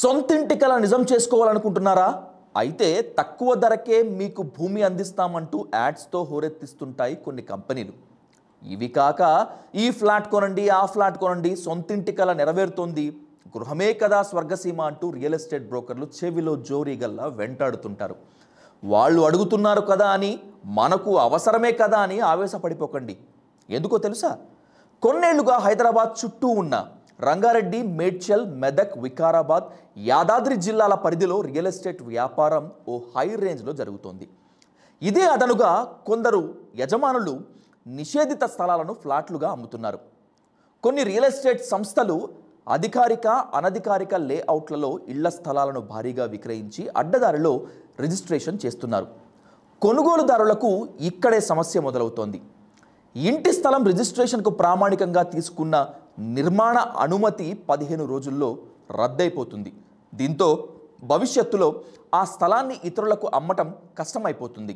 సొంతింటి కల నిజం చేసుకోవాలనుకుంటున్నారా అయితే తక్కువ ధరకే మీకు భూమి అందిస్తామంటూ యాడ్స్తో హోరెత్తిస్తుంటాయి కొన్ని కంపెనీలు ఇవి కాక ఈ ఫ్లాట్ కొనండి ఆ ఫ్లాట్ కొనండి సొంతింటి కల నెరవేరుతోంది గృహమే కదా స్వర్గసీమ అంటూ రియల్ ఎస్టేట్ బ్రోకర్లు చెవిలో జోరీగల్లా వెంటాడుతుంటారు వాళ్ళు అడుగుతున్నారు కదా అని మనకు అవసరమే కదా అని ఆవేశపడిపోకండి ఎందుకో తెలుసా కొన్నేళ్లుగా హైదరాబాద్ చుట్టూ ఉన్న రంగారెడ్డి మేడ్చల్ మెదక్ వికారాబాద్ యాదాద్రి జిల్లాల పరిధిలో రియల్ ఎస్టేట్ వ్యాపారం ఓ హై రేంజ్లో జరుగుతోంది ఇదే అదనుగా కొందరు యజమానులు నిషేధిత స్థలాలను ఫ్లాట్లుగా అమ్ముతున్నారు కొన్ని రియల్ ఎస్టేట్ సంస్థలు అధికారిక అనధికారిక లేఅవుట్లలో ఇళ్ల స్థలాలను భారీగా విక్రయించి అడ్డదారిలో రిజిస్ట్రేషన్ చేస్తున్నారు కొనుగోలుదారులకు ఇక్కడే సమస్య మొదలవుతోంది ఇంటి స్థలం రిజిస్ట్రేషన్కు ప్రామాణికంగా తీసుకున్న నిర్మాణ అనుమతి పదిహేను రోజుల్లో రద్దయిపోతుంది దీంతో భవిష్యత్తులో ఆ స్థలాన్ని ఇతరులకు అమ్మటం కష్టమైపోతుంది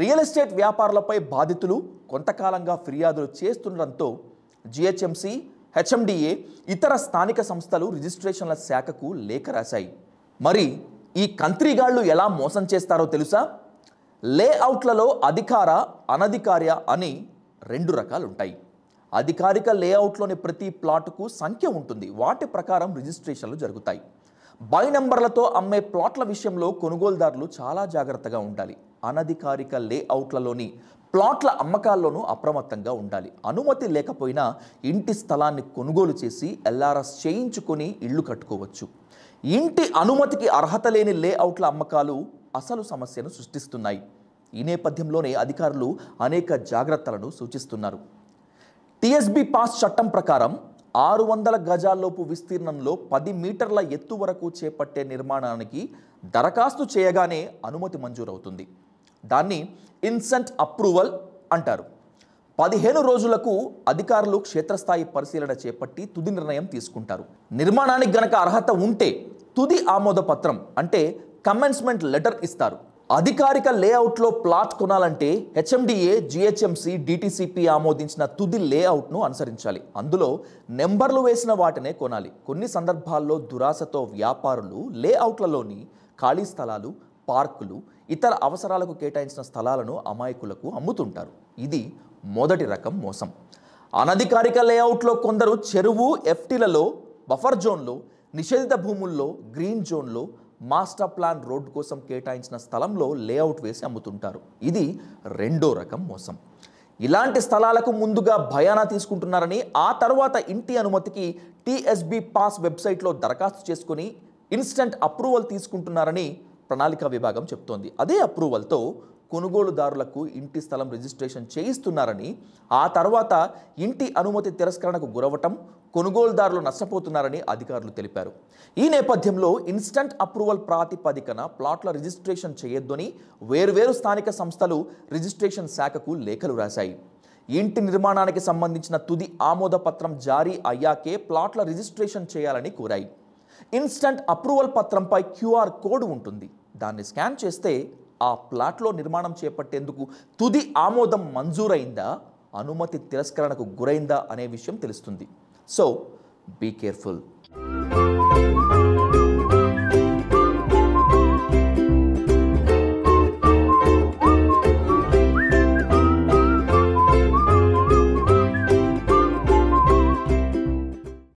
రియల్ ఎస్టేట్ వ్యాపారులపై బాధితులు కొంతకాలంగా ఫిర్యాదులు చేస్తుండటంతో జిహెచ్ఎంసి హెచ్ఎండిఏ ఇతర స్థానిక సంస్థలు రిజిస్ట్రేషన్ల శాఖకు లేఖ రాశాయి మరి ఈ కంత్రిగాళ్లు ఎలా మోసం చేస్తారో తెలుసా లేఅవుట్లలో అధికార అనధికార్య అని రెండు రకాలుంటాయి అధికారిక లేఅవుట్లోని ప్రతి ప్లాట్కు సంఖ్య ఉంటుంది వాటి ప్రకారం రిజిస్ట్రేషన్లు జరుగుతాయి బై నంబర్లతో అమ్మే ప్లాట్ల విషయంలో కొనుగోలుదారులు చాలా జాగ్రత్తగా ఉండాలి అనధికారిక లేఅవుట్లలోని ప్లాట్ల అమ్మకాల్లోనూ అప్రమత్తంగా ఉండాలి అనుమతి లేకపోయినా ఇంటి స్థలాన్ని కొనుగోలు చేసి ఎల్ఆర్ఎస్ చేయించుకొని ఇళ్ళు కట్టుకోవచ్చు ఇంటి అనుమతికి అర్హత లేని లేఅవుట్ల అమ్మకాలు అసలు సమస్యను సృష్టిస్తున్నాయి ఈ నేపథ్యంలోనే అధికారులు అనేక జాగ్రత్తలను సూచిస్తున్నారు టిఎస్బి పాస్ చట్టం ప్రకారం ఆరు వందల గజాల్లోపు విస్తీర్ణంలో పది మీటర్ల ఎత్తు వరకు చేపట్టే నిర్మాణానికి దరఖాస్తు చేయగానే అనుమతి మంజూరవుతుంది దాన్ని ఇన్సెంట్ అప్రూవల్ అంటారు పదిహేను రోజులకు అధికారులు క్షేత్రస్థాయి పరిశీలన చేపట్టి తుది నిర్ణయం తీసుకుంటారు నిర్మాణానికి గనక అర్హత ఉంటే తుది ఆమోద పత్రం అంటే కమెన్స్మెంట్ లెటర్ ఇస్తారు అధికారిక లేఅవుట్లో ప్లాట్ కొనాలంటే హెచ్ఎండిఏ జిహెచ్ఎంసి డిటిసిపి ఆమోదించిన తుది లేఅవుట్ను అనుసరించాలి అందులో నెంబర్లు వేసిన వాటినే కొనాలి కొన్ని సందర్భాల్లో దురాశతో వ్యాపారులు లేఅవుట్లలోని ఖాళీ స్థలాలు పార్కులు ఇతర అవసరాలకు కేటాయించిన స్థలాలను అమాయకులకు అమ్ముతుంటారు ఇది మొదటి రకం మోసం అనధికారిక లేఅవుట్లో కొందరు చెరువు ఎఫ్టీలలో బఫర్ జోన్లో నిషేధిత భూముల్లో గ్రీన్ జోన్లో మాస్టర్ ప్లాన్ రోడ్డు కోసం కేటాయించిన స్థలంలో లేఅవుట్ వేసి అమ్ముతుంటారు ఇది రెండో రకం మోసం ఇలాంటి స్థలాలకు ముందుగా భయానా తీసుకుంటున్నారని ఆ తర్వాత ఇంటి అనుమతికి టిఎస్బి పాస్ వెబ్సైట్లో దరఖాస్తు చేసుకుని ఇన్స్టంట్ అప్రూవల్ తీసుకుంటున్నారని ప్రణాళిక విభాగం చెప్తోంది అదే అప్రూవల్తో కొనుగోలుదారులకు ఇంటి స్థలం రిజిస్ట్రేషన్ చేయిస్తున్నారని ఆ తర్వాత ఇంటి అనుమతి తిరస్కరణకు గురవటం కొనుగోలుదారులు నష్టపోతున్నారని అధికారులు తెలిపారు ఈ నేపథ్యంలో ఇన్స్టంట్ అప్రూవల్ ప్రాతిపదికన ప్లాట్ల రిజిస్ట్రేషన్ చేయొద్దని వేర్వేరు స్థానిక సంస్థలు రిజిస్ట్రేషన్ శాఖకు లేఖలు రాశాయి ఇంటి నిర్మాణానికి సంబంధించిన తుది ఆమోద పత్రం జారీ అయ్యాకే ప్లాట్ల రిజిస్ట్రేషన్ చేయాలని కోరాయి ఇన్స్టంట్ అప్రూవల్ పత్రంపై క్యూఆర్ కోడ్ ఉంటుంది దాన్ని స్కాన్ చేస్తే ఆ ప్లాట్లో నిర్మాణం చేపట్టేందుకు తుది ఆమోదం మంజూరైందా అనుమతి తిరస్కరణకు గురైందా అనే విషయం తెలుస్తుంది సో బీ కేర్ఫుల్